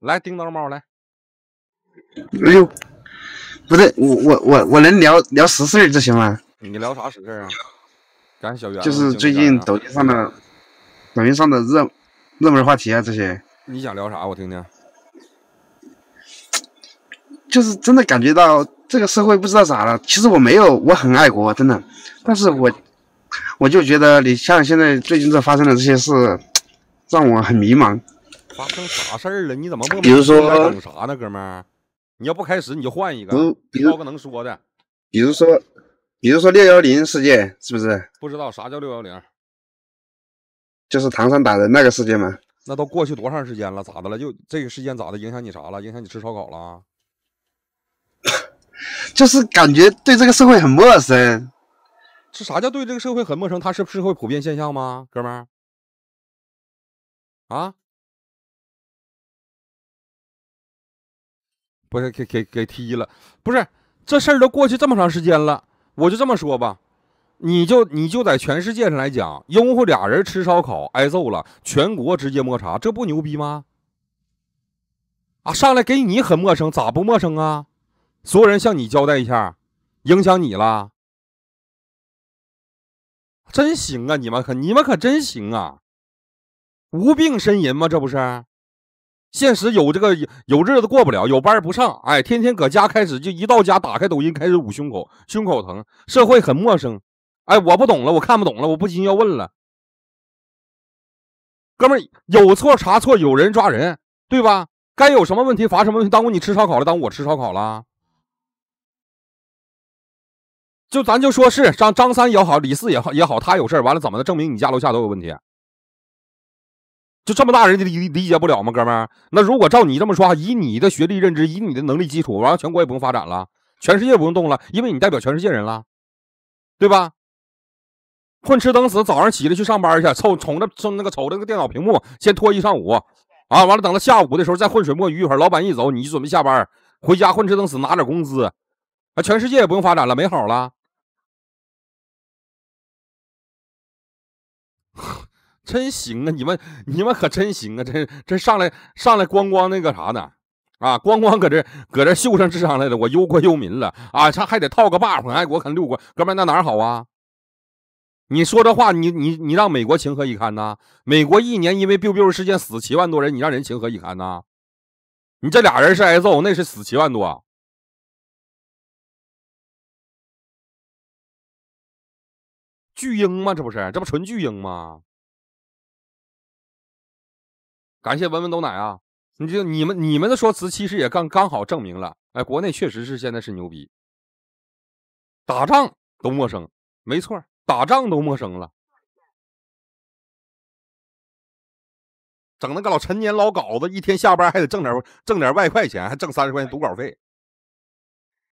来，叮当猫来。哎呦，不对，我我我我能聊聊实事这行吗？你聊啥实事啊？咱小就是最近抖音上的、抖音上的热热门话题啊这些。你想聊啥？我听听。就是真的感觉到这个社会不知道咋了。其实我没有，我很爱国，真的。但是我我就觉得，你像现在最近这发生的这些事，让我很迷茫。发生啥事儿了？你怎么不？比如说，等啥呢，哥们儿？你要不开始，你就换一个，招个能说的。比如说，比如说六幺零事件，是不是？不知道啥叫六幺零，就是唐山打人那个事件吗？那都过去多长时间了？咋的了？就这个事件咋的影响你啥了？影响你吃烧烤了？就是感觉对这个社会很陌生。是啥叫对这个社会很陌生？它是社会普遍现象吗，哥们儿？啊？不是给给给踢了，不是这事儿都过去这么长时间了，我就这么说吧，你就你就在全世界上来讲，拥护俩人吃烧烤挨揍了，全国直接摸查，这不牛逼吗？啊，上来给你很陌生，咋不陌生啊？所有人向你交代一下，影响你了，真行啊！你们可你们可真行啊，无病呻吟吗？这不是。现实有这个有日子过不了，有班不上，哎，天天搁家开始就一到家打开抖音开始捂胸口，胸口疼。社会很陌生，哎，我不懂了，我看不懂了，我不禁要问了，哥们，有错查错，有人抓人，对吧？该有什么问题罚什么问题？耽误你吃烧烤了，耽误我吃烧烤了？就咱就说是张张三也好，李四也好也好，他有事完了怎么的？证明你家楼下都有问题？就这么大人就理理解不了吗，哥们儿？那如果照你这么说，以你的学历认知，以你的能力基础，完了全国也不用发展了，全世界不用动了，因为你代表全世界人了，对吧？混吃等死，早上起来去上班去，瞅瞅着瞅那个瞅那个电脑屏幕，先拖一上午，啊，完了等到下午的时候再浑水摸鱼一会儿，老板一走你就准备下班回家混吃等死拿点工资，啊，全世界也不用发展了，没好了。真行啊！你们你们可真行啊！真真上来上来咣咣那个啥呢？啊，咣咣搁这搁这秀上智商来了！我忧国忧民了啊！他还得套个 buff 爱国啃六国，哥们那哪好啊？你说这话你你你让美国情何以堪呢？美国一年因为 biu biu 事件死七万多人，你让人情何以堪呢？你这俩人是挨揍，那是死七万多。巨婴吗？这不是这不纯巨婴吗？感谢文文都奶啊！你就你们你们的说辞，其实也刚刚好证明了，哎，国内确实是现在是牛逼，打仗都陌生，没错，打仗都陌生了，整那个老陈年老稿子，一天下班还得挣点挣点外快钱，还挣三十块钱读稿费。